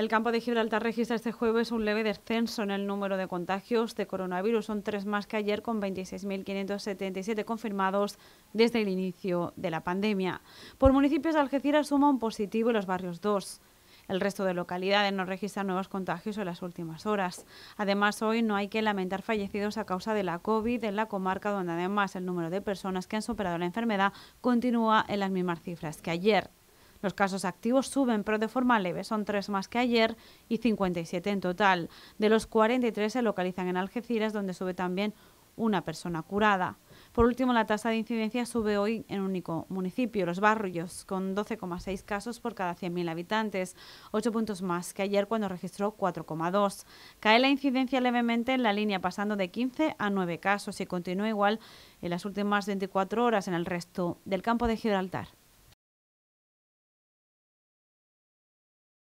El campo de Gibraltar registra este jueves un leve descenso en el número de contagios de coronavirus. Son tres más que ayer, con 26.577 confirmados desde el inicio de la pandemia. Por municipios, Algeciras suma un positivo y los barrios 2 El resto de localidades no registra nuevos contagios en las últimas horas. Además, hoy no hay que lamentar fallecidos a causa de la COVID en la comarca, donde además el número de personas que han superado la enfermedad continúa en las mismas cifras que ayer. Los casos activos suben, pero de forma leve. Son tres más que ayer y 57 en total. De los 43 se localizan en Algeciras, donde sube también una persona curada. Por último, la tasa de incidencia sube hoy en un único municipio, Los Barrios, con 12,6 casos por cada 100.000 habitantes, ocho puntos más que ayer cuando registró 4,2. Cae la incidencia levemente en la línea, pasando de 15 a 9 casos y continúa igual en las últimas 24 horas en el resto del campo de Gibraltar.